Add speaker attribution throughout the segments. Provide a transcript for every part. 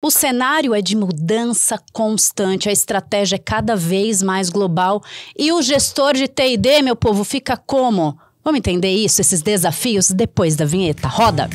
Speaker 1: O cenário é de mudança constante, a estratégia é cada vez mais global e o gestor de TD, meu povo, fica como? Vamos entender isso, esses desafios, depois da vinheta. Roda!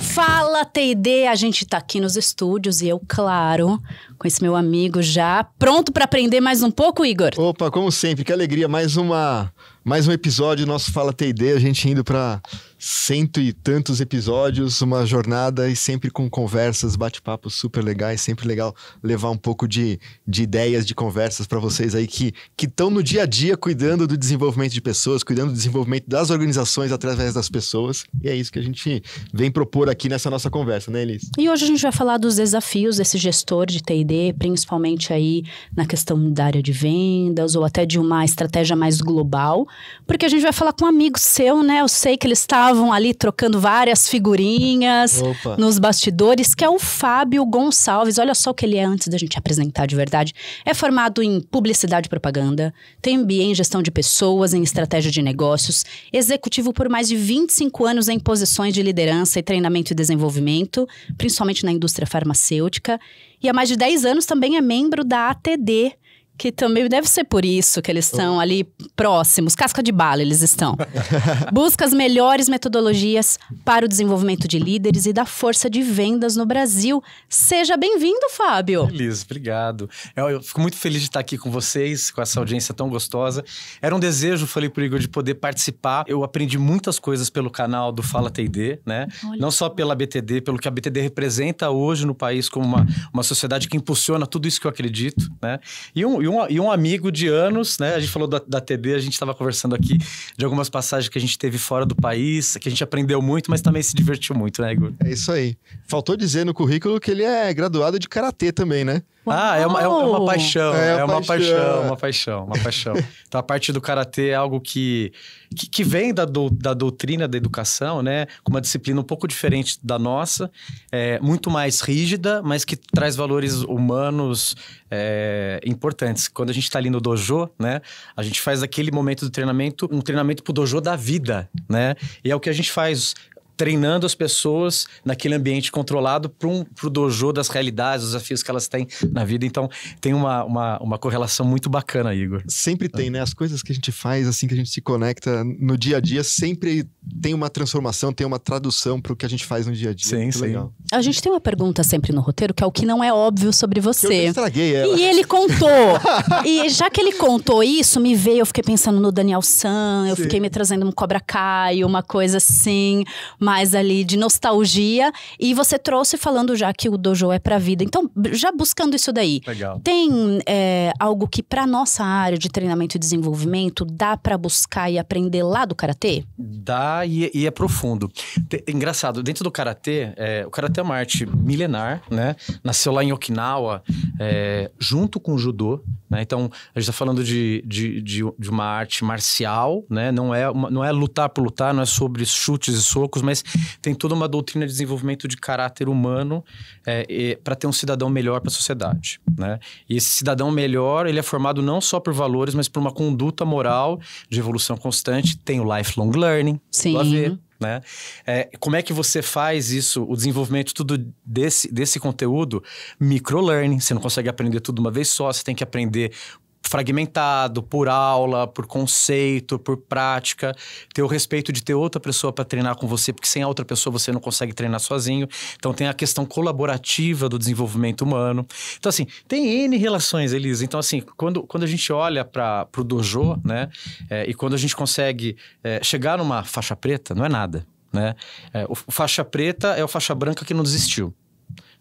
Speaker 1: Fala TD, a gente está aqui nos estúdios e eu, claro, com esse meu amigo já
Speaker 2: pronto para aprender mais um pouco, Igor. Opa, como sempre, que alegria, mais uma mais um episódio do nosso Fala TD, a gente indo para cento e tantos episódios, uma jornada e sempre com conversas, bate-papos super legais, sempre legal levar um pouco de, de ideias, de conversas para vocês aí que estão no dia a dia cuidando do desenvolvimento de pessoas, cuidando do desenvolvimento das organizações através das pessoas. E é isso que a gente vem propor aqui nessa nossa conversa, né, Elis?
Speaker 1: E hoje a gente vai falar dos desafios desse gestor de TD, principalmente aí na questão da área de vendas ou até de uma estratégia mais global, porque a gente vai falar com um amigo seu, né? Eu sei que ele está estavam ali trocando várias figurinhas Opa. nos bastidores, que é o Fábio Gonçalves. Olha só o que ele é antes da gente apresentar de verdade. É formado em publicidade e propaganda, tem MBA em gestão de pessoas, em estratégia de negócios, executivo por mais de 25 anos em posições de liderança e treinamento e desenvolvimento, principalmente na indústria farmacêutica, e há mais de 10 anos também é membro da ATD, que também deve ser por isso que eles estão oh. ali próximos, casca de bala eles estão. Busca as melhores metodologias para o desenvolvimento de líderes e da força de vendas no Brasil. Seja bem-vindo, Fábio. Feliz,
Speaker 3: obrigado. Eu, é, eu, fico muito feliz de estar aqui com vocês, com essa audiência tão gostosa. Era um desejo, falei pro Igor, de poder participar. Eu aprendi muitas coisas pelo canal do Fala TD, né? Olha. Não só pela BTD, pelo que a BTD representa hoje no país como uma, uma sociedade que impulsiona tudo isso que eu acredito, né? E um e, um, e um amigo de anos, né? A gente falou da, da TD, a gente estava conversando aqui de algumas passagens que a gente teve fora do país, que a gente aprendeu muito, mas também se divertiu
Speaker 2: muito, né, Igor? É isso aí. Faltou dizer no currículo que ele é graduado de karatê também, né? Uau.
Speaker 3: Ah, é uma, é uma é paixão. É, é uma paixão. paixão, uma paixão, uma paixão. então, a parte do karatê é algo que, que, que vem da, do, da doutrina da educação, né? Com uma disciplina um pouco diferente da nossa, é, muito mais rígida, mas que traz valores humanos é, importantes. Quando a gente está ali no dojo, né? A gente faz aquele momento do treinamento, um treinamento pro dojo da vida, né? E é o que a gente faz treinando as pessoas naquele ambiente controlado para um, o dojo das realidades, os desafios que elas têm na
Speaker 2: vida. Então, tem uma, uma, uma correlação muito bacana, Igor. Sempre tem, ah. né? As coisas que a gente faz, assim, que a gente se conecta no dia a dia, sempre tem uma transformação, tem uma tradução para o que a gente faz no dia a dia. Sim, sim. Legal.
Speaker 1: A gente tem uma pergunta sempre no roteiro, que é o que não é óbvio sobre você. Eu
Speaker 2: estraguei ela. E
Speaker 1: ele contou. e já que ele contou isso, me veio, eu fiquei pensando no Daniel San, eu sim. fiquei me trazendo um Cobra Kai, uma coisa assim, mais ali de nostalgia. E você trouxe falando já que o dojo é pra vida. Então, já buscando isso daí. Legal. Tem é, algo que pra nossa área de treinamento e desenvolvimento dá para buscar e aprender lá do Karatê?
Speaker 3: Dá e, e é profundo. engraçado, dentro do Karatê, é, o Karatê é uma arte milenar, né? Nasceu lá em Okinawa, é, junto com o Judô, né? Então, a gente está falando de, de, de, de, uma arte marcial, né? Não é, uma, não é lutar por lutar, não é sobre chutes e socos, mas tem toda uma doutrina de desenvolvimento de caráter humano é, para ter um cidadão melhor para a sociedade, né? E esse cidadão melhor, ele é formado não só por valores, mas por uma conduta moral de evolução constante. Tem o lifelong learning, Sim. Sim. a ver. Né? É, como é que você faz isso, o desenvolvimento tudo desse, desse conteúdo? Microlearning, você não consegue aprender tudo uma vez só, você tem que aprender fragmentado por aula, por conceito, por prática, ter o respeito de ter outra pessoa para treinar com você, porque sem a outra pessoa você não consegue treinar sozinho. Então tem a questão colaborativa do desenvolvimento humano. Então assim, tem N relações, Elisa. Então assim, quando, quando a gente olha para o dojo, né, é, e quando a gente consegue é, chegar numa faixa preta, não é nada, né? É, o faixa preta é o faixa branca que não desistiu.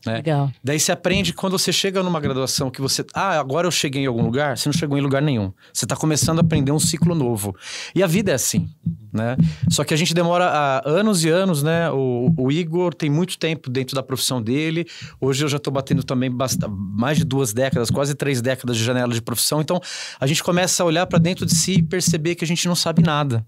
Speaker 3: Né? Legal. Daí você aprende uhum. quando você chega numa graduação que você. Ah, agora eu cheguei em algum lugar. Você não chegou em lugar nenhum. Você está começando a aprender um ciclo novo. E a vida é assim. Uhum. Né? Só que a gente demora ah, anos e anos, né? O, o, Igor tem muito tempo dentro da profissão dele. Hoje eu já estou batendo também mais de duas décadas, quase três décadas de janela de profissão. Então a gente começa a olhar para dentro de si e perceber que a gente não sabe nada.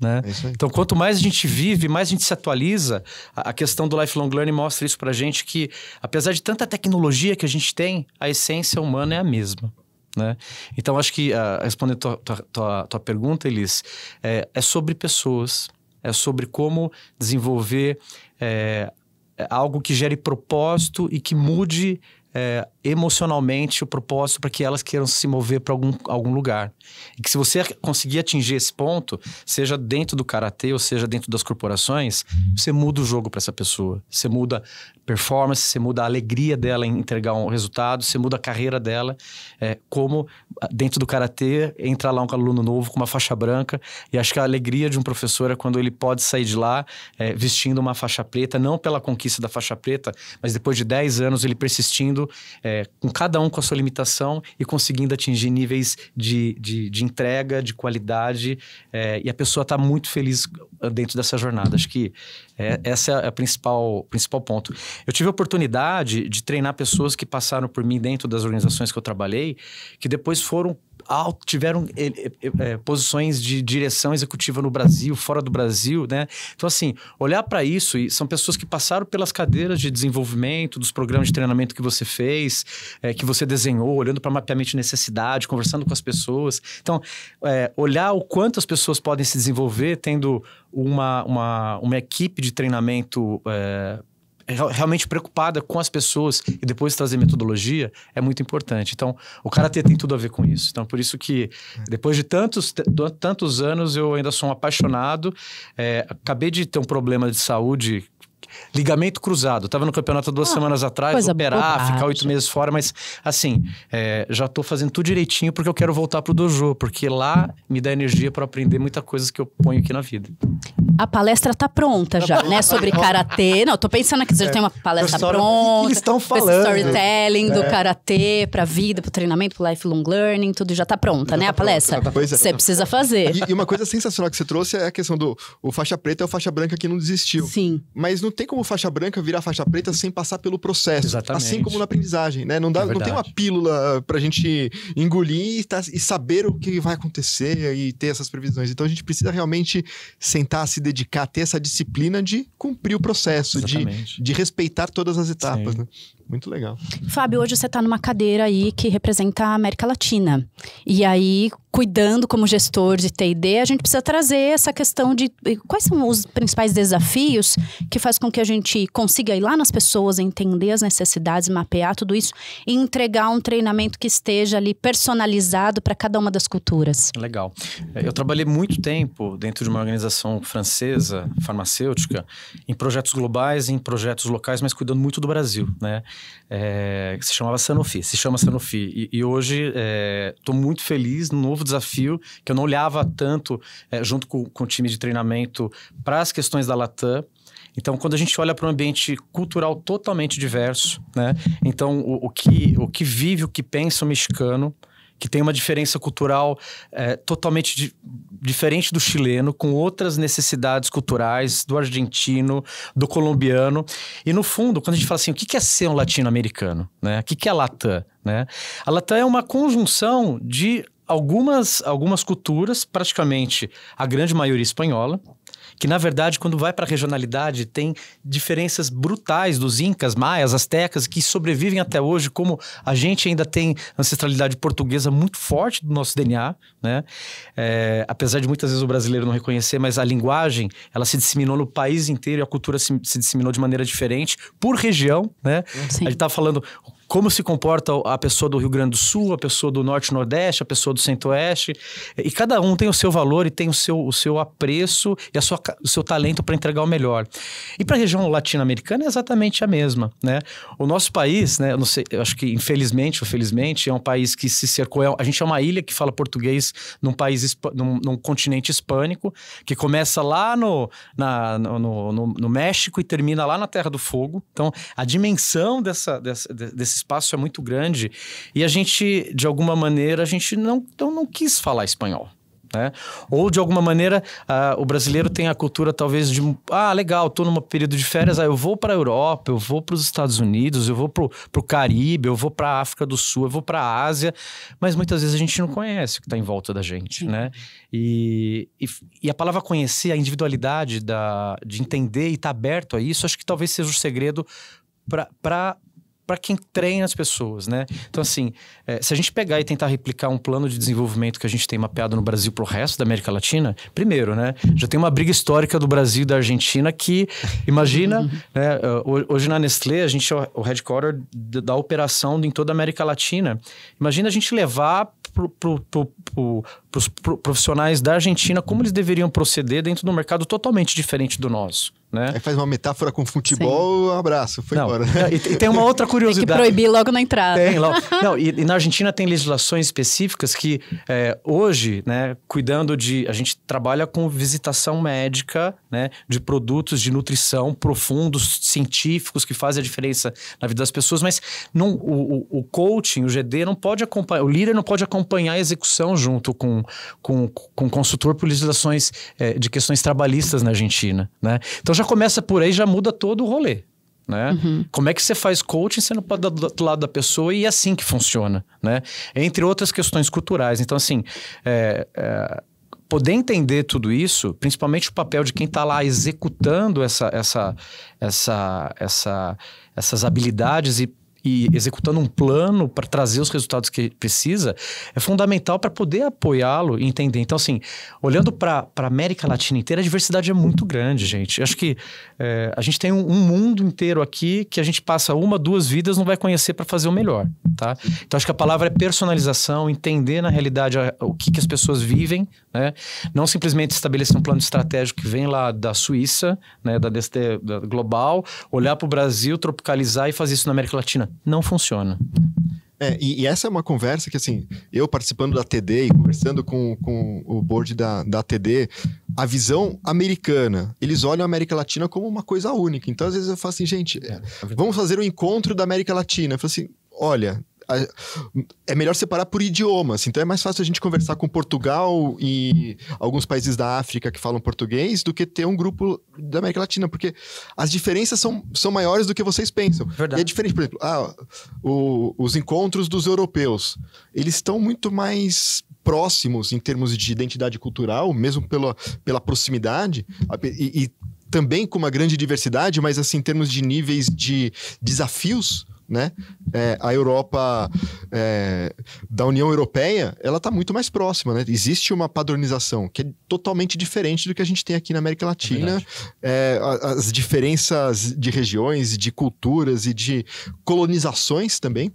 Speaker 3: Né? É então, quanto mais a gente vive, mais a gente se atualiza. A questão do lifelong learning mostra isso para gente que, apesar de tanta tecnologia que a gente tem, a essência humana é a mesma. Né? Então, acho que, uh, respondendo tua, tua, tua, pergunta, Elis, é, é, sobre pessoas, é sobre como desenvolver é, é algo que gere propósito e que mude é, emocionalmente o propósito para que elas queiram se mover para algum, algum lugar. E que se você conseguir atingir esse ponto, seja dentro do karatê ou seja dentro das corporações, você muda o jogo para essa pessoa. Você muda performance, você muda a alegria dela em entregar um resultado, você muda a carreira dela. É, como ah, dentro do karatê, entra lá um aluno novo com uma faixa branca. E acho que a alegria de um professor é quando ele pode sair de lá é, vestindo uma faixa preta, não pela conquista da faixa preta, mas depois de 10 anos ele persistindo outro, é, com cada um com a sua limitação e conseguindo atingir níveis de, de, de entrega, de qualidade. É, e a pessoa está muito feliz dentro dessa jornada. Acho que é, essa é a principal principal ponto. Eu tive a oportunidade de treinar pessoas que passaram por mim dentro das organizações que eu trabalhei, que depois foram tiveram é, é, posições de direção executiva no Brasil, fora do Brasil, né? Então, assim, olhar para isso, e são pessoas que passaram pelas cadeiras de desenvolvimento, dos programas de treinamento que você fez, é, que você desenhou, olhando para mapeamento de necessidade, conversando com as pessoas. Então, olhar o quanto as pessoas podem se desenvolver tendo uma, uma, uma equipe de treinamento é, realmente preocupada com as pessoas e depois trazer metodologia é muito importante. Então, o karatê tem tudo a ver com isso. Então, por isso que depois de tantos, tantos anos eu ainda sou um apaixonado. É, acabei de ter um problema de saúde Ligamento cruzado. Estava no campeonato duas ah, semanas atrás, operar, bobagem. ficar oito meses fora, mas assim, é, já estou fazendo tudo direitinho porque eu quero voltar pro dojo, porque lá me dá energia para aprender muita coisa que eu ponho aqui na vida.
Speaker 1: A palestra está pronta já, né? Sobre karatê. Não, estou pensando aqui, já é. tem uma palestra História, pronta. Que estão falando. Storytelling é. do karatê para vida, para treinamento, para lifelong learning, tudo já está pronta, já né? Tá a palestra. É. Você precisa fazer. E,
Speaker 2: e, uma coisa sensacional que você trouxe é a questão do o faixa preta é o faixa branca que não desistiu. Sim. Mas não tem tem como faixa branca virar faixa preta sem passar pelo processo. Assim Exatamente. Assim como na aprendizagem, né? Não, dá, é não tem uma pílula ah, pra gente engolir e, tá, e, saber o que vai acontecer e ter essas previsões. Então a gente precisa realmente sentar, se dedicar, ter essa disciplina de cumprir o processo, de, de respeitar todas as etapas, né? Muito legal.
Speaker 1: Fábio, hoje você está numa cadeira aí que representa a América Latina. E aí, cuidando como gestor de T&D, a gente precisa trazer essa questão de quais são os principais desafios que faz com que a gente consiga ir lá nas pessoas, entender as necessidades, mapear tudo isso e entregar um treinamento que esteja ali personalizado para cada uma das culturas. Legal.
Speaker 3: É, eu trabalhei muito tempo dentro de uma organização francesa, farmacêutica, em projetos globais, em projetos locais, mas cuidando muito do Brasil, né? É, se chamava Sanofi, se chama Sanofi. E, e hoje estou é, muito feliz no novo novo desafio, que eu não olhava tanto é, junto com, com o time de treinamento para as questões da Latam. Então, quando a gente olha para um ambiente cultural totalmente diverso, né? Então, o, o, que, o que vive, o que pensa o mexicano, que tem uma diferença cultural é, totalmente di diferente do chileno, com outras necessidades culturais, do argentino, do colombiano. E, no fundo, quando a gente fala assim, o que é ser um latino-americano? Né? O que é Latam? Né? A Latam é uma conjunção de algumas, algumas culturas, praticamente a grande maioria espanhola, que na verdade, quando vai para a regionalidade, tem diferenças brutais dos incas, maias, astecas, que sobrevivem até hoje, como a gente ainda tem ancestralidade portuguesa muito forte do nosso DNA, né? É, apesar de muitas vezes o brasileiro não reconhecer, mas a linguagem, ela se disseminou no país inteiro e a cultura se, se disseminou de maneira diferente, por região, né? Sim. A gente tá falando, como se comporta a pessoa do Rio Grande do Sul, a pessoa do Norte Nordeste, a pessoa do Centro-Oeste. E cada um tem o seu valor e tem o seu, o seu apreço e a sua, o seu talento para entregar o melhor. E para a região latino-americana é exatamente a mesma. Né? O nosso país, né, eu, não sei, eu acho que infelizmente ou felizmente, é um país que se cercou. É a gente é uma ilha que fala português num país, num, num continente hispânico, que começa lá no, na, no, no, no, México e termina lá na Terra do Fogo. Então, a dimensão dessa, dessa, desse esse espaço é muito grande e a gente, de alguma maneira, a gente não, então, não quis falar espanhol. Né? Ou de alguma maneira uh, o brasileiro tem a cultura talvez de ah legal, estou num período de férias, ah, eu vou para a Europa, eu vou para os Estados Unidos, eu vou para o Caribe, eu vou para a África do Sul, eu vou para a Ásia, mas muitas vezes a gente não conhece o que está em volta da gente, né? E, e, e, a palavra conhecer, a individualidade da, de entender e estar tá aberto a isso, acho que talvez seja o segredo para para quem treina as pessoas, né? Então, assim, é, se a gente pegar e tentar replicar um plano de desenvolvimento que a gente tem mapeado no Brasil para o resto da América Latina, primeiro, né? Já tem uma briga histórica do Brasil e da Argentina que, imagina, né, é, hoje na Nestlé, a gente é o headquarter da operação em toda a América Latina. Imagina a gente levar para o para os profissionais da Argentina como eles deveriam proceder dentro de um mercado totalmente diferente do nosso. Né? Aí é faz uma metáfora com
Speaker 2: futebol, um abraço,
Speaker 1: foi não, embora. E, é, e, tem uma outra curiosidade. tem que proibir logo na entrada. Tem, logo.
Speaker 3: Não, e, e na Argentina tem legislações específicas que é, hoje, né, cuidando de. A gente trabalha com visitação médica né, de produtos de nutrição profundos, científicos, que fazem a diferença na vida das pessoas, mas não, o, o, o coaching, o GD, não pode acompanhar, o líder não pode acompanhar a execução junto com com, com consultor por legislações é, de questões trabalhistas na Argentina, né? Então já começa por aí, já muda todo o rolê. Né? Uhum. Como é que você faz coaching sendo para do lado da pessoa e é assim que funciona, né? Entre outras questões culturais. Então, assim, é, é, poder entender tudo isso, principalmente o papel de quem está lá executando essa, essa, essa, essa, essas habilidades e e executando um plano para trazer os resultados que precisa, é fundamental para poder apoiá-lo e entender. Então, assim, olhando para a América Latina inteira, a diversidade é muito grande, gente. Eu acho que é, a gente tem um, um, mundo inteiro aqui que a gente passa uma, duas vidas, não vai conhecer para fazer o melhor, tá? Então, acho que a palavra é personalização, entender na realidade a, o que, que as pessoas vivem, né? Não simplesmente estabelecer um plano estratégico que vem lá da Suíça, né, da, da global, olhar para o Brasil,
Speaker 2: tropicalizar e fazer isso na América Latina não funciona. É, e, e, essa é uma conversa que, assim, eu participando da TD e conversando com, com o board da, da TD, a visão americana, eles olham a América Latina como uma coisa única. Então, às vezes eu falo assim, gente, é, vamos fazer um encontro da América Latina. Eu falo assim, olha, é melhor separar por idiomas. Então é mais fácil a gente conversar com Portugal e alguns países da África que falam português do que ter um grupo da América Latina, porque as diferenças são, são maiores do que vocês pensam. Verdade. E é diferente, por exemplo, ah, o, os encontros dos europeus. Eles estão muito mais próximos em termos de identidade cultural, mesmo pela, pela proximidade, e, e também com uma grande diversidade, mas assim, em termos de níveis de desafios né? É, a Europa é, da União Europeia, ela está muito mais próxima, né? Existe uma padronização que é totalmente diferente do que a gente tem aqui na América Latina. É, é as diferenças de regiões, de culturas e de colonizações também,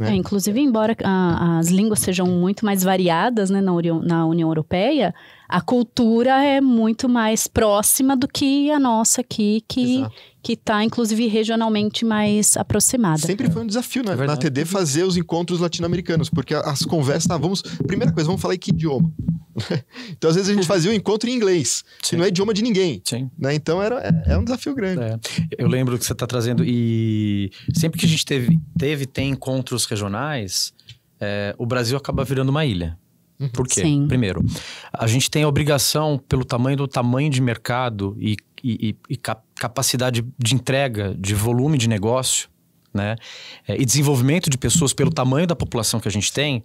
Speaker 2: é. É,
Speaker 1: inclusive, embora a, as línguas sejam muito mais variadas né, na, União, na União Europeia, a cultura é muito mais próxima do que a nossa aqui, que, Exato. que está inclusive, regionalmente mais aproximada. Sempre foi
Speaker 2: um desafio né, é na, é na TD fazer os encontros latino-americanos, porque as conversas, ah, vamos, primeira coisa, vamos falar em que idioma? então, às vezes, a gente fazia o um encontro em inglês, Sim. que não é idioma de ninguém. Sim. Né? Então, era, é, é um desafio grande. É.
Speaker 3: Eu lembro que você está trazendo, e sempre que a gente teve, teve tem encontros regionais, é, o Brasil acaba virando uma ilha.
Speaker 2: Uhum. Por quê? Sim. Primeiro,
Speaker 3: a gente tem a obrigação, pelo tamanho do tamanho de mercado e, e, e capacidade de entrega, de volume de negócio, né? É, e desenvolvimento de pessoas pelo tamanho da população que a gente tem.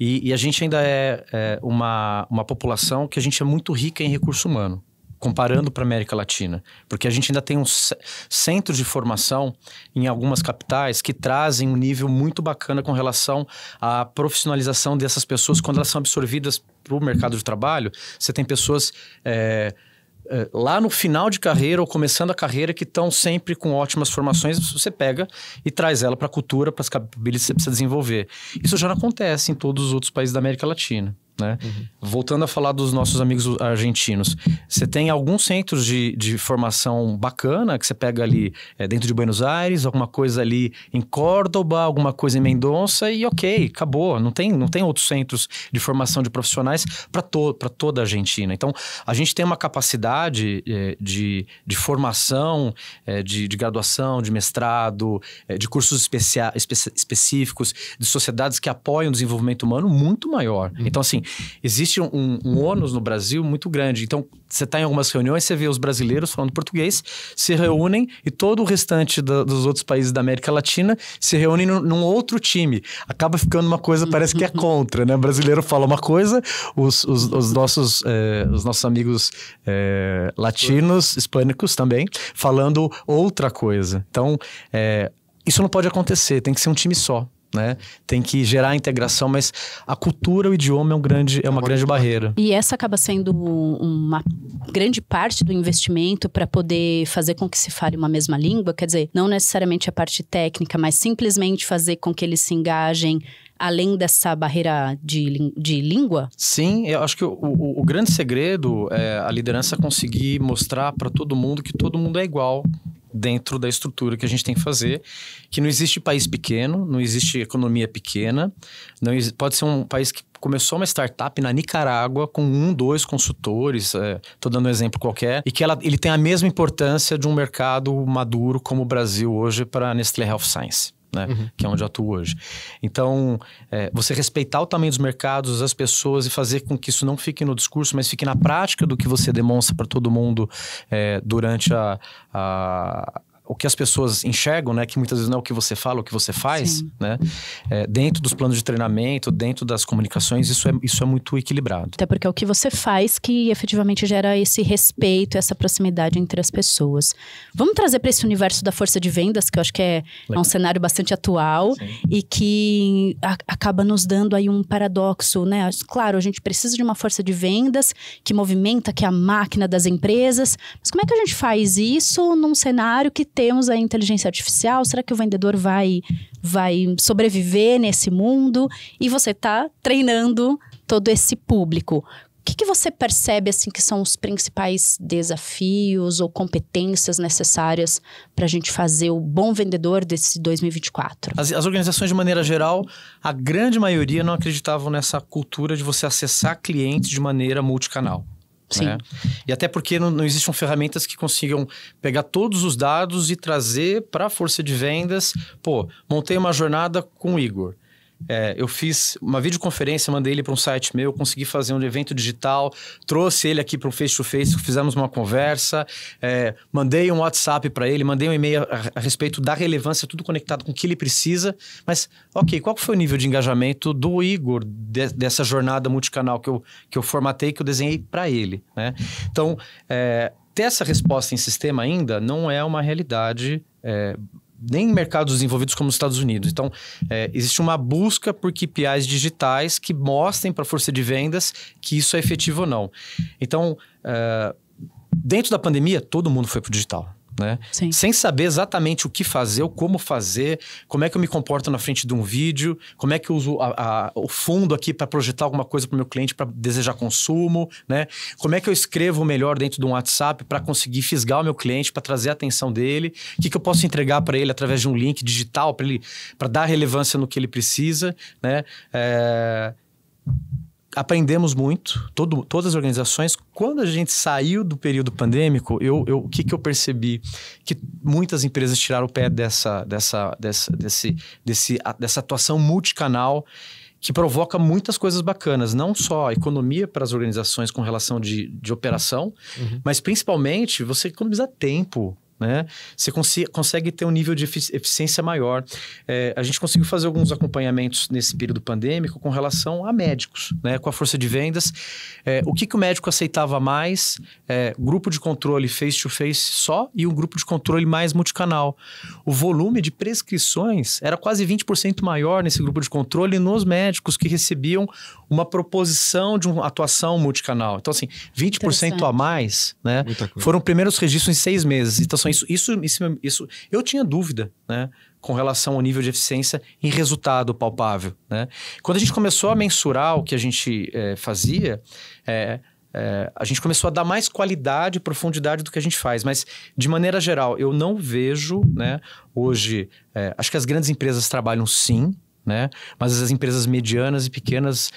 Speaker 3: E, e a gente ainda é, é, uma, uma população que a gente é muito rica em recurso humano comparando para a América Latina, porque a gente ainda tem uns centros de formação em algumas capitais que trazem um nível muito bacana com relação à profissionalização dessas pessoas quando elas são absorvidas para o mercado de trabalho. Você tem pessoas é, é, lá no final de carreira ou começando a carreira que estão sempre com ótimas formações, você pega e traz ela para a cultura, para as habilidades que você precisa desenvolver. Isso já não acontece em todos os outros países da América Latina. Né? Uhum. Voltando a falar dos nossos amigos argentinos, você tem alguns centros de, de formação bacana que você pega ali é, dentro de Buenos Aires, alguma coisa ali em Córdoba, alguma coisa em Mendonça e ok, acabou. Não tem, não tem outros centros de formação de profissionais para to, toda a Argentina. Então, a gente tem uma capacidade é, de, de formação, é, de, de graduação, de mestrado, é, de cursos especia, espe, específicos, de sociedades que apoiam o desenvolvimento humano muito maior. Uhum. Então, assim, existe um, um ônus no Brasil muito grande. Então, você está em algumas reuniões, você vê os brasileiros falando português, se reúnem e todo o restante do, dos outros países da América Latina se reúnem num, num, outro time. Acaba ficando uma coisa, parece que é contra, né? O brasileiro fala uma coisa, os, os, os nossos, eh, os nossos amigos eh, latinos, hispânicos também, falando outra coisa. Então, eh, isso não pode acontecer, tem que ser um time só né? Tem que gerar integração, mas a cultura, o idioma é, um grande, é uma grande barreira.
Speaker 1: E essa acaba sendo uma grande parte do investimento para poder fazer com que se fale uma mesma língua, quer dizer, não necessariamente a parte técnica, mas simplesmente fazer com que eles se engajem além dessa barreira de, de língua?
Speaker 3: Sim, eu acho que o, o, o grande segredo é a liderança conseguir mostrar para todo mundo que todo mundo é igual, dentro da estrutura que a gente tem que fazer, que não existe país pequeno, não existe economia pequena, não pode ser um país que começou uma startup na Nicarágua com um, dois consultores, estou é, dando um exemplo qualquer, e que ela, ele tem a mesma importância de um mercado maduro como o Brasil hoje para a Nestlé Health Science né? Uhum. Que é onde eu atuo hoje. Então, é, você respeitar o tamanho dos mercados, as pessoas e fazer com que isso não fique no discurso, mas fique na prática do que você demonstra para todo mundo é, durante a, a, o que as pessoas enxergam, né? Que muitas vezes não é o que você fala, o que você faz, Sim. né? É, dentro dos planos de treinamento, dentro das comunicações, isso é, isso é muito equilibrado.
Speaker 1: Até porque é o que você faz que efetivamente gera esse respeito, essa proximidade entre as pessoas. Vamos trazer para esse universo da força de vendas, que eu acho que é, é um cenário bastante atual Sim. e que a, acaba nos dando aí um paradoxo, né? Claro, a gente precisa de uma força de vendas que movimenta, que é a máquina das empresas, mas como é que a gente faz isso num cenário que temos a inteligência artificial, será que o vendedor vai, vai sobreviver nesse mundo? E você está treinando todo esse público. O que, que você percebe assim que são os principais desafios ou competências necessárias para a gente fazer o bom vendedor desse 2024?
Speaker 3: As, as organizações, de maneira geral, a grande maioria não acreditavam nessa cultura de você acessar clientes de maneira multicanal. Sim. Né? E até porque não, não, existem ferramentas que consigam pegar todos os dados e trazer para a força de vendas. Pô, montei uma jornada com o Igor. É, eu fiz uma videoconferência, mandei ele para um site meu, consegui fazer um evento digital, trouxe ele aqui para um face-to-face, fizemos uma conversa, é, mandei um WhatsApp para ele, mandei um e-mail a, a, respeito da relevância, tudo conectado com o que ele precisa. Mas, ok, qual foi o nível de engajamento do Igor de, dessa jornada multicanal que eu, que eu formatei, que eu desenhei para ele? Né? Então, é, ter essa resposta em sistema ainda não é uma realidade é, nem em mercados desenvolvidos como os Estados Unidos. Então, é, existe uma busca por KPIs digitais que mostrem para a força de vendas que isso é efetivo ou não. Então, é, dentro da pandemia, todo mundo foi para o digital né? Sim. Sem saber exatamente o que fazer, o como fazer, como é que eu me comporto na frente de um vídeo, como é que eu uso a, a, o fundo aqui para projetar alguma coisa para o meu cliente para desejar consumo, né? Como é que eu escrevo melhor dentro de um WhatsApp para conseguir fisgar o meu cliente, para trazer a atenção dele? O que, que eu posso entregar para ele através de um link digital para ele, para dar relevância no que ele precisa, né? É aprendemos muito, todo, todas as organizações. Quando a gente saiu do período pandêmico, eu, eu, o que, que eu percebi? Que muitas empresas tiraram o pé dessa, dessa, dessa, desse, desse, a, dessa atuação multicanal que provoca muitas coisas bacanas, não só a economia para as organizações com relação de, de operação, uhum. mas principalmente você economiza tempo né? Você consegue ter um nível de eficiência maior. É, a gente conseguiu fazer alguns acompanhamentos nesse período pandêmico com relação a médicos, né? Com a força de vendas, é, o que, que o médico aceitava mais? É, grupo de controle face-to-face -face só e um grupo de controle mais multicanal. O volume de prescrições era quase 20% maior nesse grupo de controle nos médicos que recebiam uma proposição de uma atuação multicanal. Então, assim, 20% a mais, né? Foram primeiros registros em seis meses. Então, relação a isso, isso, isso, isso eu tinha dúvida, né? Com relação ao nível de eficiência em resultado palpável, né? Quando a gente começou a mensurar o que a gente é, fazia, é, é, a gente começou a dar mais qualidade e profundidade do que a gente faz, mas de maneira geral, eu não vejo, né? Hoje, acho que as grandes empresas trabalham sim, né? Mas as empresas medianas e pequenas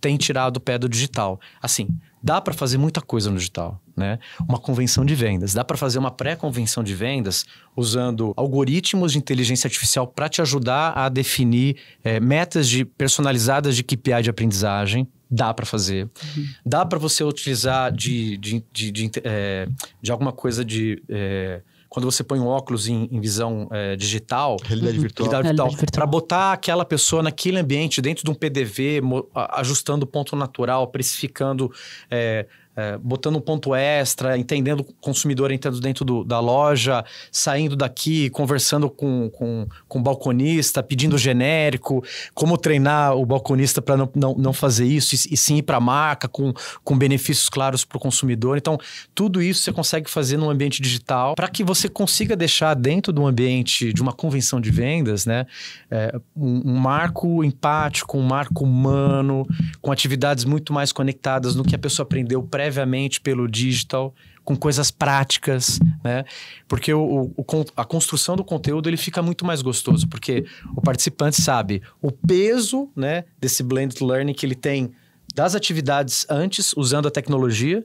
Speaker 3: têm tirado o pé do digital. Assim, dá para fazer muita coisa no digital, né? Uma convenção de vendas, dá para fazer uma pré-convenção de vendas usando algoritmos de inteligência artificial para te ajudar a definir é, metas de personalizadas de KPI de aprendizagem. Dá para fazer. Uhum. Dá para você utilizar de, de, de, de, é, de alguma coisa de. É, quando você põe um óculos em, em visão é, digital, realidade uhum. virtual, Realidade virtual. para botar aquela pessoa naquele ambiente, dentro de um PDV, ajustando o ponto natural, precificando. É, é, botando um ponto extra, entendendo o consumidor entrando dentro do, da loja, saindo daqui, conversando com, com, com o balconista, pedindo genérico, como treinar o balconista para não, não, não fazer isso e, e sim ir para a marca com, com benefícios claros para o consumidor. Então, tudo isso você consegue fazer num ambiente digital para que você consiga deixar dentro do ambiente de uma convenção de vendas, né, é, um, um marco empático, um marco humano, com atividades muito mais conectadas no que a pessoa aprendeu pré previamente pelo digital, com coisas práticas, né? Porque o, o, a construção do conteúdo ele fica muito mais gostoso, porque o participante sabe o peso, né, desse blended learning que ele tem das atividades antes usando a tecnologia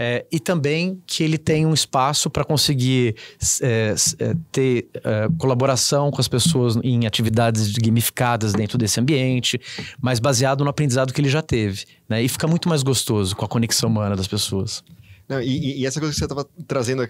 Speaker 3: é, e também que ele tem um espaço para conseguir é, é, ter é, colaboração com as pessoas em atividades gamificadas dentro desse ambiente, mas baseado no aprendizado que ele já teve. Né? E fica muito mais gostoso com a conexão humana das pessoas.
Speaker 2: Não, e, e, essa coisa que você estava trazendo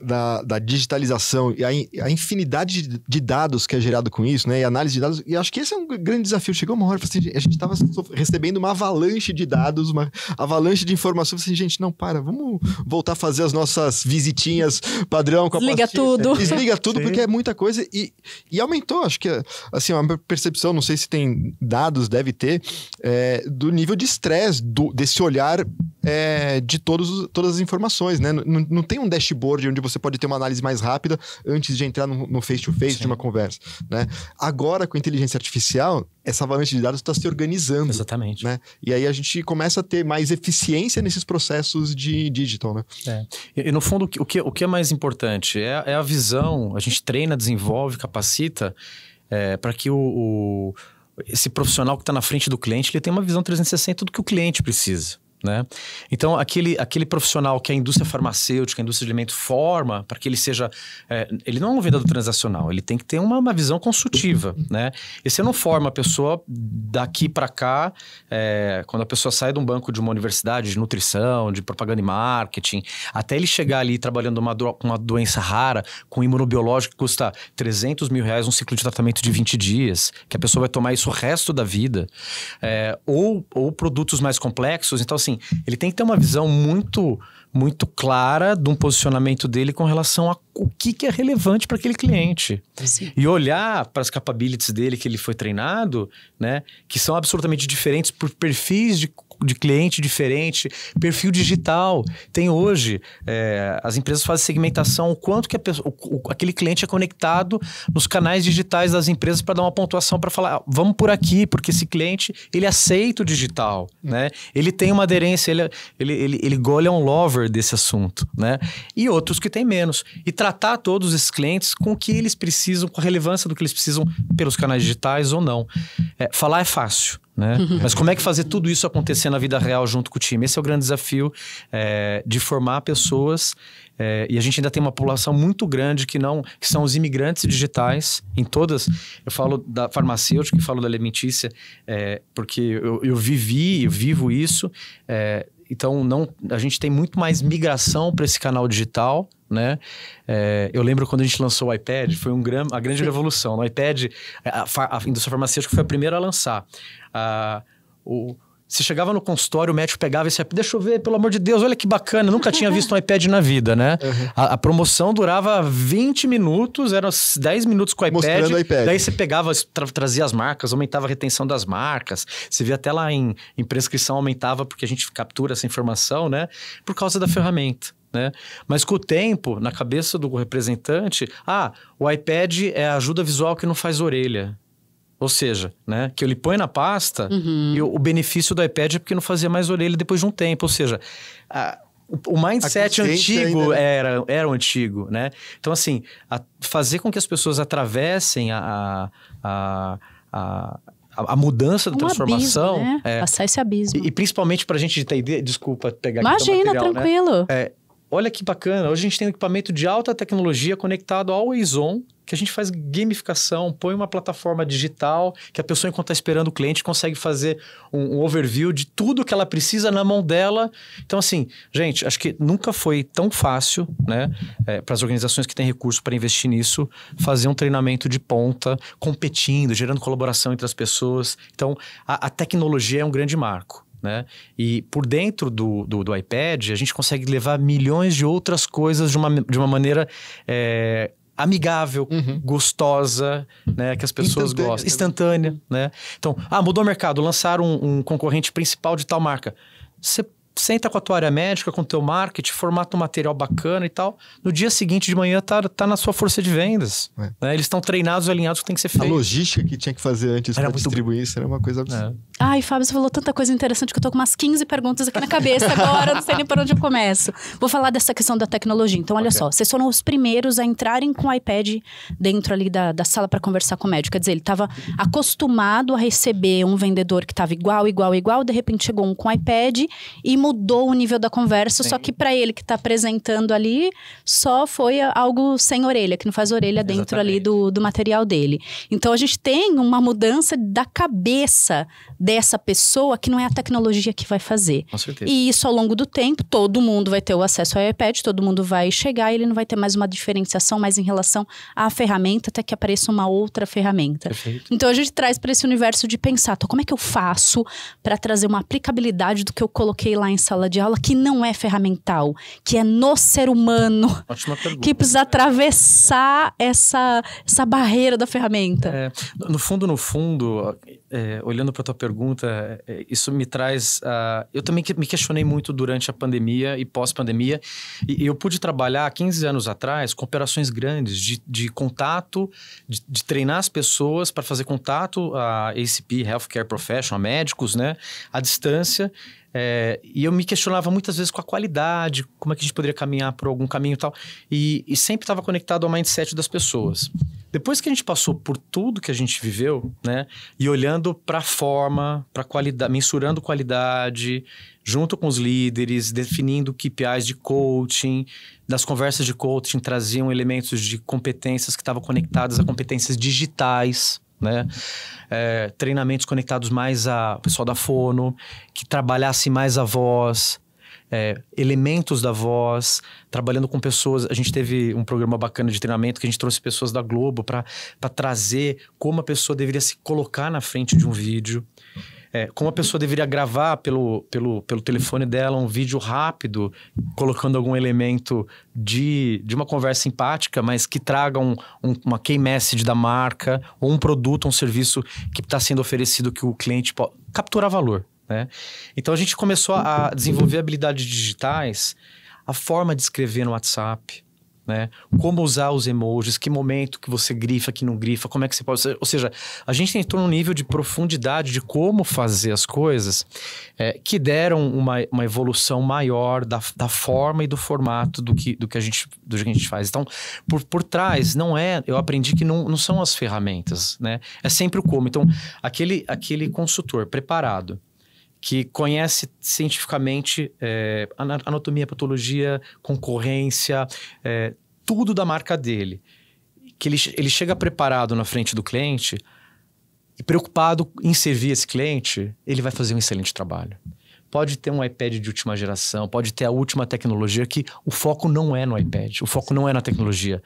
Speaker 2: da, da digitalização e a, a infinidade de, dados que é gerado com isso, né? E análise de dados. E acho que esse é um grande desafio. Chegou uma hora, assim, a gente estava recebendo uma avalanche de dados, uma avalanche de informações. Assim, gente, não, para, vamos voltar a fazer as nossas visitinhas padrão com a Desliga tudo. É, desliga tudo, Sim. porque é muita coisa. E, e aumentou, acho que, assim, uma percepção, não sei se tem dados, deve ter, é, do nível de estresse desse olhar é, de todos, todas as informações, né? Não, não, tem um dashboard onde você pode ter uma análise mais rápida antes de entrar no face-to-face -face de uma conversa, né? Agora, com inteligência artificial, essa avalanche de dados está se organizando. Exatamente. Né? E aí a gente começa a ter mais eficiência nesses processos de digital, né? É. E, e, no fundo, o que, o que é mais importante é, é a visão. A
Speaker 3: gente treina, desenvolve, capacita é, para que o, o, esse profissional que está na frente do cliente ele tenha uma visão 360 do que o cliente precisa. Né? Então, aquele, aquele profissional que a indústria farmacêutica, a indústria de alimento forma para que ele seja. É, ele não é um vendedor transacional, ele tem que ter uma, uma visão consultiva. Né? E você não forma a pessoa daqui para cá, é, quando a pessoa sai de um banco de uma universidade de nutrição, de propaganda e marketing, até ele chegar ali trabalhando uma, uma doença rara, com imunobiológico que custa 300 mil reais um ciclo de tratamento de 20 dias, que a pessoa vai tomar isso o resto da vida, é, ou, ou produtos mais complexos. Então, assim, ele tem que ter uma visão muito muito clara de um posicionamento dele com relação a o que, que é relevante para aquele cliente. Sim. E olhar para as capabilities dele que ele foi treinado, né, que são absolutamente diferentes por perfis de de cliente diferente, perfil digital. Tem hoje, é, as empresas fazem segmentação, o quanto que pessoa, o, o, aquele cliente é conectado nos canais digitais das empresas para dar uma pontuação para falar, ah, vamos por aqui, porque esse cliente, ele é aceita o digital, né? Ele tem uma aderência, ele, é, ele, ele, ele é um lover desse assunto, né? E outros que tem menos. E tratar todos esses clientes com o que eles precisam, com a relevância do que eles precisam pelos canais digitais ou não. É, falar é fácil. Né? Uhum. Mas como é que fazer tudo isso acontecer na vida real junto com o time? Esse é o grande desafio é, de formar pessoas. É, e a gente ainda tem uma população muito grande que não que são os imigrantes digitais em todas. Eu falo da farmacêutica, eu falo da alimentícia, é, porque eu, eu, vivi, eu vivo isso. É, então não, a gente tem muito mais migração para esse canal digital né? É, eu lembro quando a gente lançou o iPad, foi um gran, a grande revolução. No iPad, a, a, a, indústria farmacêutica foi a primeira a lançar. A, o, você chegava no consultório, o médico pegava esse iPad, deixa eu ver, pelo amor de Deus, olha que bacana, nunca tinha visto um iPad na vida, né? Uhum. A, a, promoção durava 20 minutos, eram 10 minutos com o iPad. Mostrando o iPad. Daí você pegava, tra trazia as marcas, aumentava a retenção das marcas. Você via até lá em, em prescrição aumentava, porque a gente captura essa informação, né? Por causa da ferramenta. Né? Mas com o tempo, na cabeça do representante, ah, o iPad é a ajuda visual que não faz orelha. Ou seja, né, que ele põe na pasta uhum. e o, o, benefício do iPad é porque não fazia mais orelha depois de um tempo. Ou seja, a, o, o mindset antigo ainda... Né? era, era o antigo, né? Então, assim, a, fazer com que as pessoas atravessem a, a, a a, a, mudança da um transformação. Abismo, né? é, Passar esse abismo. E, e principalmente para a gente ter ideia, desculpa pegar Imagina, aqui material, né? tranquilo. Né? É, olha que bacana, hoje a gente tem um equipamento de alta tecnologia conectado ao waze que a gente faz gamificação, põe uma plataforma digital, que a pessoa, enquanto está esperando o cliente, consegue fazer um, um, overview de tudo que ela precisa na mão dela. Então, assim, gente, acho que nunca foi tão fácil, né, é, para as organizações que têm recurso para investir nisso, fazer um treinamento de ponta, competindo, gerando colaboração entre as pessoas. Então, a, a tecnologia é um grande marco. Né? E por dentro do, do, do, iPad, a gente consegue levar milhões de outras coisas de uma, de uma maneira é, amigável, uhum. gostosa, né? Que as pessoas instantânea gostam. Instantânea, né? Então, ah, mudou o mercado, lançaram um, um concorrente principal de tal marca. Você senta com a tua área médica, com o teu marketing, formata um material bacana e tal. No dia seguinte de manhã tá, tá na sua força de vendas.
Speaker 2: É. Né? Eles estão treinados, alinhados, que tem que ser feito. A logística que tinha que fazer antes para muito... distribuir isso era uma coisa é. absurda.
Speaker 1: É. Ai, Fábio, você falou tanta coisa interessante que eu tô com umas 15 perguntas aqui na cabeça agora, não sei nem por onde eu começo. Vou falar dessa questão da tecnologia. Então, olha okay. só, vocês foram os primeiros a entrarem com o iPad dentro ali da, da sala para conversar com o médico. Quer dizer, ele estava acostumado a receber um vendedor que estava igual, igual, igual, de repente chegou um com iPad e mudou o nível da conversa, Sim. só que para ele que está apresentando ali, só foi algo sem orelha, que não faz orelha dentro Exatamente. ali do, do material dele. Então a gente tem uma mudança da cabeça dessa pessoa que não é a tecnologia que vai fazer. Com certeza. E isso ao longo do tempo, todo mundo vai ter o acesso ao iPad, todo mundo vai chegar, ele não vai ter mais uma diferenciação mais em relação à ferramenta, até que apareça uma outra ferramenta. Perfeito. Então a gente traz para esse universo de pensar, então, como é que eu faço para trazer uma aplicabilidade do que eu coloquei lá em em sala de aula que não é ferramental, que é no ser humano, que precisa atravessar essa, essa barreira da ferramenta? É,
Speaker 3: no fundo, no fundo, é, olhando para tua pergunta, é, é, isso me traz. Uh, eu também que, me questionei muito durante a pandemia e pós-pandemia, e, e, eu pude trabalhar 15 anos atrás com operações grandes de, de contato, de, de treinar as pessoas para fazer contato a ACP, Healthcare Professional, a médicos, né, à distância. É, e eu me questionava muitas vezes com a qualidade, como é que a gente poderia caminhar por algum caminho e tal. E, e sempre estava conectado ao mindset das pessoas. Depois que a gente passou por tudo que a gente viveu, né? E olhando para a forma, para qualidade, mensurando qualidade, junto com os líderes, definindo KPIs de coaching. das conversas de coaching traziam elementos de competências que estavam conectadas a competências digitais né? É, treinamentos conectados mais a pessoal da fono, que trabalhasse mais a voz, é, elementos da voz, trabalhando com pessoas. A gente teve um programa bacana de treinamento que a gente trouxe pessoas da Globo para trazer como a pessoa deveria se colocar na frente de um vídeo é, como a pessoa deveria gravar pelo, pelo, pelo telefone dela um vídeo rápido, colocando algum elemento de, de uma conversa empática mas que traga um, um, uma key message da marca, ou um produto, um serviço que está sendo oferecido que o cliente pode capturar valor. Né? Então a gente começou a desenvolver habilidades digitais, a forma de escrever no WhatsApp, né? Como usar os emojis, que momento que você grifa, que não grifa, como é que você pode. Ou seja, a gente entrou num nível de profundidade de como fazer as coisas é, que deram uma, uma evolução maior da, da forma e do formato do que, do que, a, gente, do que a gente faz. Então, por, por trás, não é. Eu aprendi que não, não são as ferramentas, né? É sempre o como. Então, aquele, aquele consultor preparado que conhece cientificamente é, anatomia, patologia, concorrência, é, tudo da marca dele. Que ele, ele chega preparado na frente do cliente e preocupado em servir esse cliente, ele vai fazer um excelente trabalho. Pode ter um iPad de última geração, pode ter a última tecnologia, que o foco não é no iPad, o foco não é na tecnologia,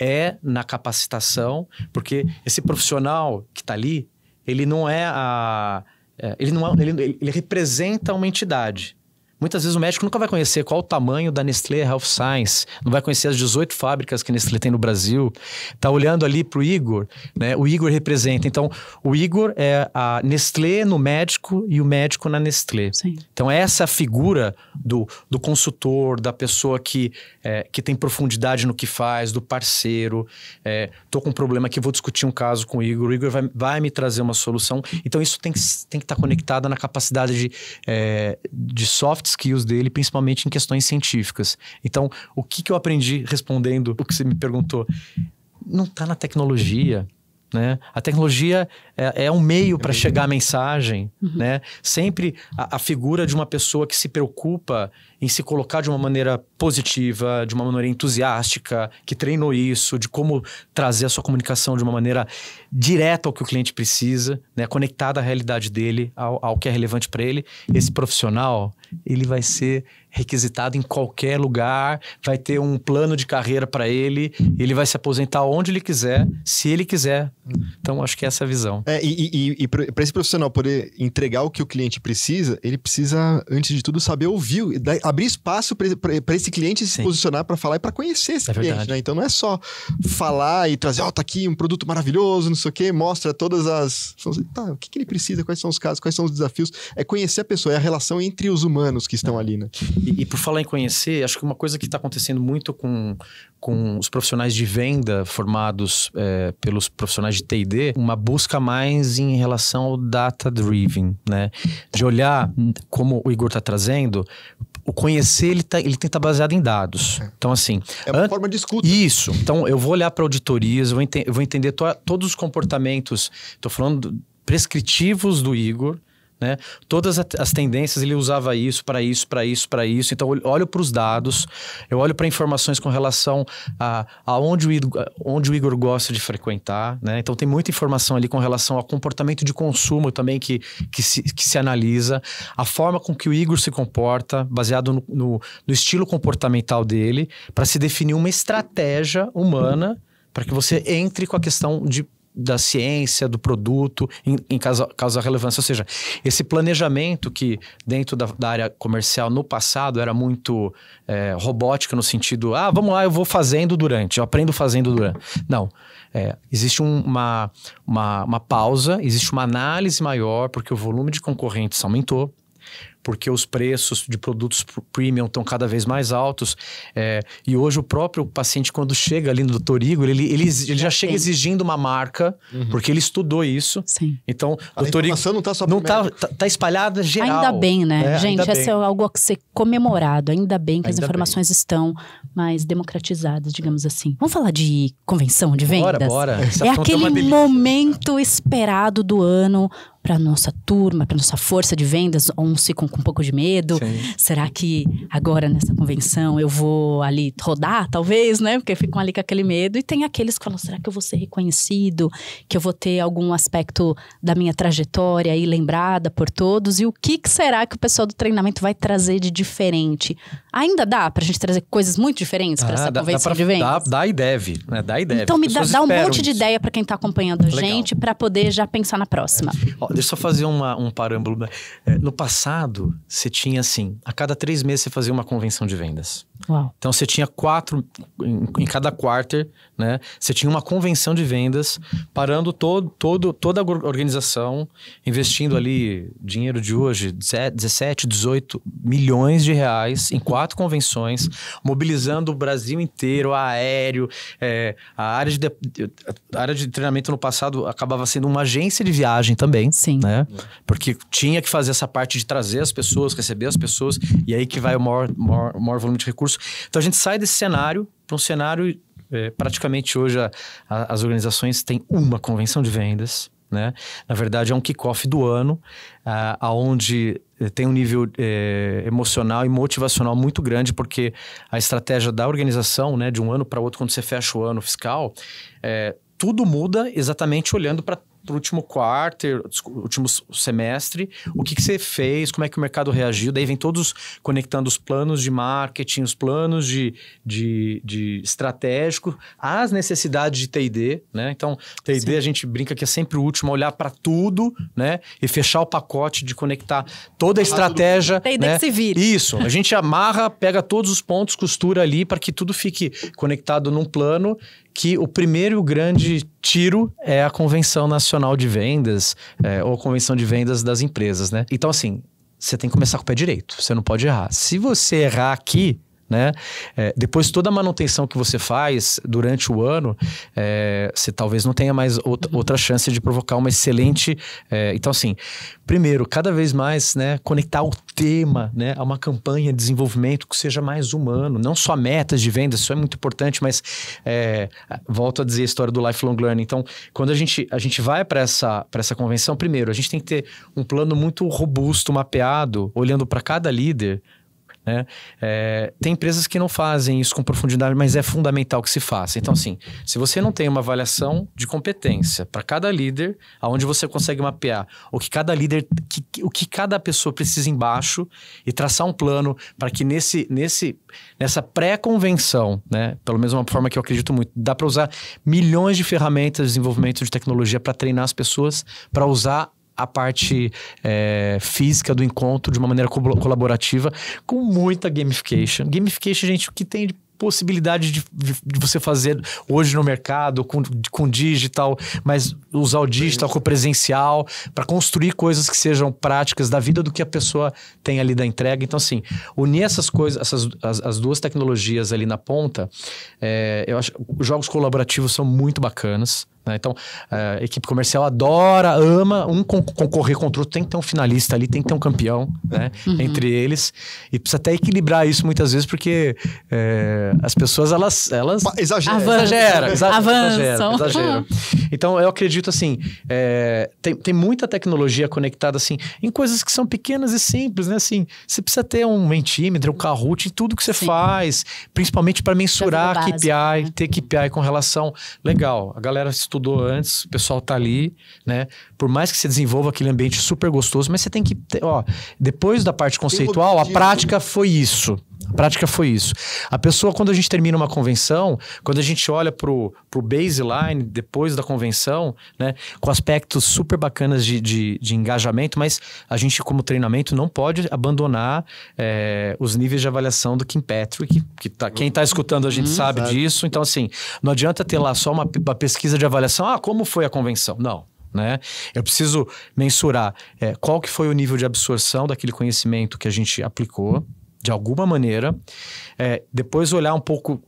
Speaker 3: é na capacitação, porque esse profissional que está ali, ele não é a é, ele, não é, ele, ele representa uma entidade. Muitas vezes o médico nunca vai conhecer qual o tamanho da Nestlé Health Science, não vai conhecer as 18 fábricas que a Nestlé tem no Brasil. está olhando ali para o Igor, né? O Igor representa. Então, o Igor é a Nestlé no médico e o médico na Nestlé. Sim. Então, essa é figura do, do consultor, da pessoa que, é, que tem profundidade no que faz, do parceiro. É, com um problema aqui, vou discutir um caso com o Igor, o Igor vai, vai me trazer uma solução. Então, isso tem que estar tem que tá conectado na capacidade de, é, de soft soft skills dele, principalmente em questões científicas. Então, o que, que eu aprendi respondendo o que você me perguntou? Não está na tecnologia. Né? A tecnologia é, é um meio para chegar a mensagem. Uhum. Né? Sempre a, a figura de uma pessoa que se preocupa em se colocar de uma maneira positiva, de uma maneira entusiástica, que treinou isso, de como trazer a sua comunicação de uma maneira direta ao que o cliente precisa, né, conectada à realidade dele, ao, ao que é relevante para ele. Esse profissional, ele vai ser requisitado em qualquer lugar, vai ter um plano de carreira para ele, ele vai se aposentar onde ele quiser, se ele quiser. Então, acho que é essa a visão.
Speaker 2: É, e, e, e para esse profissional poder entregar o que o cliente precisa, ele precisa, antes de tudo, saber ouvir, abrir espaço para esse cliente se Sim. posicionar para falar e para conhecer esse é cliente, verdade. né? Então não é só falar e trazer, ó, oh, tá aqui um produto maravilhoso, não sei o quê, mostra todas as. Tá, o que, que ele precisa, quais são os casos, quais são os desafios. É conhecer a pessoa, é a relação entre os humanos que estão é. ali, né? E, e por falar em
Speaker 3: conhecer, acho que uma coisa que está acontecendo muito com, com os profissionais de venda formados é, pelos profissionais de TD, uma busca mais em relação ao data-driven, né? De olhar, como o Igor está trazendo, o conhecer ele, tá, ele tem que estar tá baseado em dados. É. Então, assim. É uma an... forma de escuta. Isso. Então, eu vou olhar para auditorias, eu vou, ente... eu vou entender to... todos os comportamentos. Estou falando prescritivos do Igor, né? Todas as tendências ele usava isso para isso, para isso, para isso. Então eu olho para os dados, eu olho para informações com relação a, a onde, o Igor, onde o Igor gosta de frequentar. Né? Então tem muita informação ali com relação ao comportamento de consumo também que, que, se, que se analisa, a forma com que o Igor se comporta, baseado no, no, no estilo comportamental dele, para se definir uma estratégia humana para que você entre com a questão de da ciência, do produto, em, em causa, causa relevância. Ou seja, esse planejamento que dentro da, da área comercial no passado era muito é, robótico no sentido, ah, vamos lá, eu vou fazendo durante, eu aprendo fazendo durante. Não. É, existe um, uma, uma, uma pausa, existe uma análise maior, porque o volume de concorrentes aumentou porque os preços de produtos premium estão cada vez mais altos. É, e hoje o próprio paciente, quando chega ali no doutor Igor, ele, ele, ele já, chega exigindo uma marca, uhum. porque ele estudou isso. Sim. Então, a doutor Igor. não está só não tá, tá, tá, espalhada geral. Ainda bem, né? É, Gente, isso é
Speaker 1: algo a ser comemorado. Ainda bem que ainda as informações bem. estão mais democratizadas, digamos assim. Vamos falar de convenção de vendas? Bora, bora. é, é aquele momento esperado do ano, para nossa turma, para nossa força de vendas, uns ficam com um pouco de medo. Sim. Será que agora nessa convenção eu vou ali rodar, talvez, né? Porque ficam ali com aquele medo. E tem aqueles que falam: será que eu vou ser reconhecido? Que eu vou ter algum aspecto da minha trajetória aí lembrada por todos? E o que, que será que o pessoal do treinamento vai trazer de diferente? Ainda dá para a gente trazer coisas muito diferentes para ah, essa convenção dá pra, de vendas?
Speaker 3: Dá, dá e deve, né? Dá e deve. Então me dá, dá um monte isso. de
Speaker 1: ideia para quem está acompanhando a Legal. gente para poder já pensar na próxima.
Speaker 3: É. Deixa eu só fazer uma, um parâmbulo. É, no passado, você tinha assim: a cada três meses você fazia uma convenção de vendas. Uau. Então você tinha quatro em, em cada quarter, né? Você tinha uma convenção de vendas parando todo, todo, toda a organização, investindo ali dinheiro de hoje, 17, 18 milhões de reais em quatro convenções, mobilizando o Brasil inteiro, aéreo, é, a, área de, a área de treinamento no passado acabava sendo uma agência de viagem também, Sim. né? Porque tinha que fazer essa parte de trazer as pessoas, receber as pessoas, e aí que vai o maior, maior, maior volume de recursos recurso. Então a gente sai desse cenário para um cenário. É, praticamente hoje a, a, as organizações têm uma convenção de vendas, né? Na verdade, é um kickoff do ano, aonde eh, tem um nível eh, emocional e motivacional muito grande, porque a estratégia da organização, né, de um ano para outro, quando você fecha o ano fiscal, eh, tudo muda exatamente olhando para o último quarto, último semestre, o que, que você fez, como é que o mercado reagiu. Daí vem todos conectando os planos de marketing, os planos de, de, de estratégico, as necessidades de T&D, né? Então, T&D a gente brinca que é sempre o último a olhar para tudo, né? E fechar o pacote de conectar toda a estratégia. T&D né? que se vira. Isso, a gente amarra, pega todos os pontos, costura ali para que tudo fique conectado num plano que o primeiro grande tiro é a Convenção Nacional de Vendas, é, ou Convenção de Vendas das Empresas, né? Então, assim, você tem que começar com o pé direito, você não pode errar. Se você errar aqui, né? É, depois toda a manutenção que você faz durante o ano, é, você talvez não tenha mais outra, uhum. outra chance de provocar uma excelente. É, então, assim, primeiro, cada vez mais, né, conectar o tema, né, a uma campanha de desenvolvimento que seja mais humano, não só metas de vendas, isso é muito importante, mas é, volto a dizer a história do lifelong learning. Então, quando a gente, a gente vai para essa, essa convenção, primeiro, a gente tem que ter um plano muito robusto, mapeado, olhando para cada líder né? É, tem empresas que não fazem isso com profundidade, mas é fundamental que se faça. Então, assim, se você não tem uma avaliação de competência para cada líder, aonde você consegue mapear o que cada líder, que, o que cada pessoa precisa embaixo e traçar um plano para que nesse, nesse, nessa pré-convenção, né? Pelo é uma forma que eu acredito muito, dá para usar milhões de ferramentas de desenvolvimento de tecnologia para treinar as pessoas para usar a parte é, física do encontro de uma maneira co colaborativa, com muita gamification. Gamification, gente, o que tem de possibilidade de, de, você fazer hoje no mercado com, com digital, mas usar o digital com o presencial para construir coisas que sejam práticas da vida do que a pessoa tem ali da entrega. Então, assim, unir essas coisas, essas as, as duas tecnologias ali na ponta, é, eu acho jogos colaborativos são muito bacanas. Né? Então, a equipe comercial adora, ama. Um concorrer contra o outro tem que ter um finalista ali, tem que ter um campeão né? uhum. entre eles. E precisa até equilibrar isso muitas vezes, porque é, as pessoas elas. elas exageram. Exageram, exageram, uhum. exageram. Então, eu acredito assim: é, tem, tem muita tecnologia conectada assim, em coisas que são pequenas e simples. né? Assim, você precisa ter um Mentimeter, um Kahoot, em tudo que você Sim. faz, principalmente para mensurar básico, KPI, né? ter KPI com relação. Legal, a galera estuda estudou antes, o pessoal tá ali, né? Por mais que você desenvolva aquele ambiente super gostoso, mas você tem que, ó, depois da parte conceitual, a prática foi isso. A prática foi isso. A pessoa, quando a gente termina uma convenção, quando a gente olha para o baseline depois da convenção, né, com aspectos super bacanas de, de, de engajamento, mas a gente, como treinamento, não pode abandonar é, os níveis de avaliação do Kim Patrick, que tá, quem está escutando a gente hum, sabe disso. Então, assim, não adianta ter lá só uma, uma pesquisa de avaliação. Ah, como foi a convenção? Não. Né? Eu preciso mensurar é, qual que foi o nível de absorção daquele conhecimento que a gente aplicou, de alguma maneira. É, depois olhar um pouco.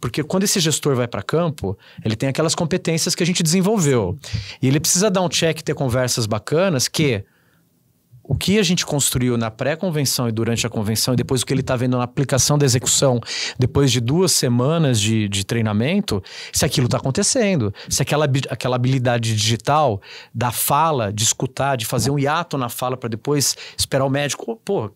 Speaker 3: Porque quando esse gestor vai para campo, ele tem aquelas competências que a gente desenvolveu. E ele precisa dar um check, ter conversas bacanas que o que a gente construiu na pré-convenção e durante a convenção, e depois o que ele está vendo na aplicação da execução, depois de duas semanas de, de treinamento, se aquilo está acontecendo, se aquela, aquela habilidade digital da fala, de escutar, de fazer um hiato na fala para depois esperar o médico, pô,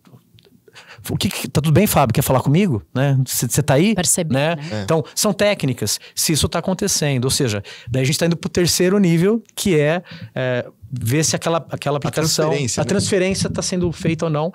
Speaker 3: o que, que, tá tudo bem, Fábio? Quer falar comigo? Né? Você tá aí? Percebi, né? né? É. Então, são técnicas. Se isso tá acontecendo, ou seja, daí a gente tá indo pro terceiro nível, que é, é ver se aquela, aquela aplicação, a né? transferência, está sendo feita ou não,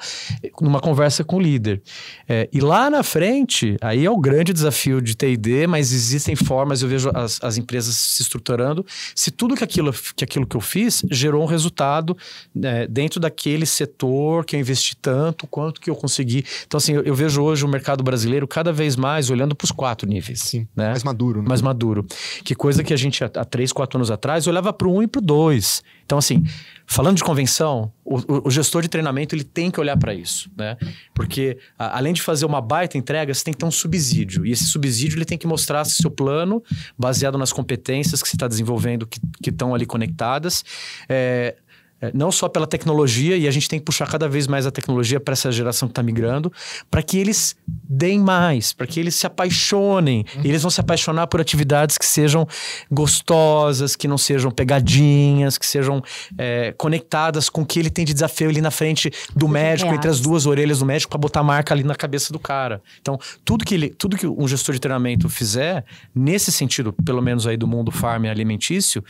Speaker 3: numa conversa com o líder. É, e lá na frente, aí é o grande desafio de T&D, mas existem formas, eu vejo as, as empresas se estruturando, se tudo que aquilo que, aquilo que eu fiz gerou um resultado né, dentro daquele setor que eu investi tanto, quanto que eu consegui. Então, assim, eu, eu vejo hoje o mercado brasileiro cada vez mais olhando para os quatro níveis. Sim, né? mais maduro. Né? Mais maduro. Que coisa que a gente, há três, quatro anos atrás, olhava para o um e para o dois. Então, assim, falando de convenção, o, o, gestor de treinamento ele tem que olhar para isso, né? Porque a, além de fazer uma baita entrega, você tem que ter um subsídio. E esse subsídio ele tem que mostrar seu plano, baseado nas competências que você está desenvolvendo, que estão ali conectadas, é, é, não só pela tecnologia, e a gente tem que puxar cada vez mais a tecnologia para essa geração que está migrando, para que eles deem mais, para que eles se apaixonem. Uhum. eles vão se apaixonar por atividades que sejam gostosas, que não sejam pegadinhas, que sejam é, conectadas com o que ele tem de desafio ali na frente do médico, entre as duas orelhas do médico, para botar a marca ali na cabeça do cara. Então, tudo que, ele, tudo que um gestor de treinamento fizer, nesse sentido, pelo menos aí do mundo farm alimentício,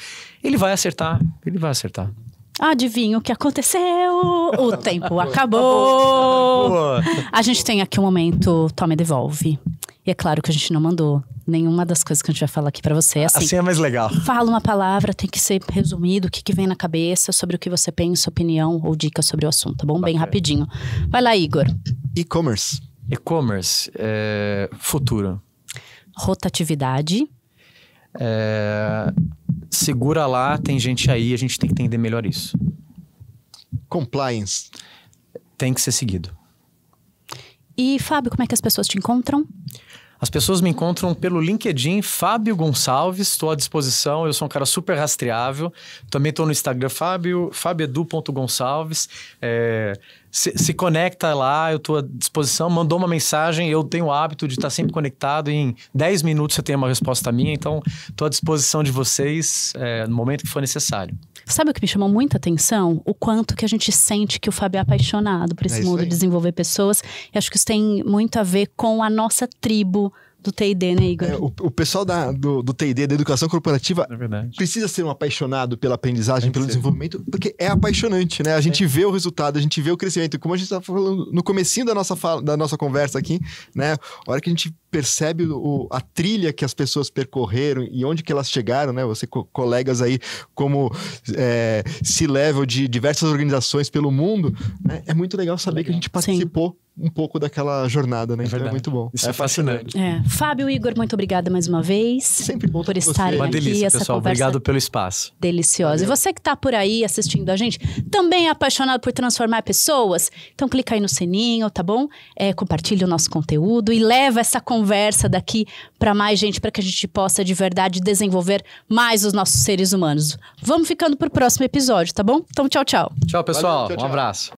Speaker 3: ele vai acertar. Ele vai acertar.
Speaker 1: Adivinha o que aconteceu? O tempo acabou. A gente tem aqui um momento, tome devolve. E é claro que a gente não mandou nenhuma das coisas que a gente vai falar aqui para você. Assim, assim, é mais legal. Fala uma palavra, tem que ser resumido, o que, que vem na cabeça, sobre o que você pensa, opinião ou dica sobre o assunto, tá bom? Bem okay. rapidinho. Vai lá, Igor. E-commerce. E-commerce, é... futuro. Rotatividade. É
Speaker 3: segura lá, tem gente aí, a gente tem que entender melhor isso. Compliance. Tem que ser seguido.
Speaker 1: E, Fábio, como é que as pessoas te encontram?
Speaker 3: As pessoas me encontram pelo LinkedIn, Fábio Gonçalves, estou à disposição, eu sou um cara super rastreável. Também estou no Instagram, Fábio, fabiedu.gonçalves. É, se, se, conecta lá, eu estou à disposição, mandou uma mensagem, eu tenho o hábito de estar sempre conectado, em 10 minutos você tem uma resposta minha, então estou à disposição de vocês é, no momento que for necessário.
Speaker 1: Sabe o que me chamou muita atenção? O quanto que a gente sente que o Fábio é apaixonado por é esse é mundo de desenvolver pessoas. E acho que isso tem muito a ver com a nossa tribo, do TD, né, Igor? É, o,
Speaker 2: o, pessoal da, do, do TD, da educação corporativa, é precisa ser um apaixonado pela aprendizagem, pelo desenvolvimento, porque é apaixonante, né? A gente é. vê o resultado, a gente vê o crescimento. Como a gente estava tá falando no comecinho da nossa, fala, da nossa conversa aqui, né? A hora que a gente percebe o, a trilha que as pessoas percorreram e onde que elas chegaram, né? Você co colegas aí como é, se level de diversas organizações pelo mundo, né? é muito legal saber legal. que a gente participou Sim um pouco daquela jornada, né? É, então é muito bom. Isso é,
Speaker 3: fascinante.
Speaker 1: É. Fábio Igor, muito obrigada mais uma vez. Sempre bom por estar aqui. Delícia, essa pessoal. Conversa Obrigado
Speaker 3: pelo espaço.
Speaker 1: Deliciosa. E você que está por aí assistindo a gente, também é apaixonado por transformar pessoas? Então clica aí no sininho, tá bom? É, compartilha o nosso conteúdo e leva essa conversa conversa daqui para mais gente, para que a gente possa de verdade desenvolver mais os nossos seres humanos. Vamos ficando para o próximo episódio, tá bom? Então, tchau, tchau.
Speaker 2: Tchau, pessoal. Valeu, tchau, tchau. Um abraço.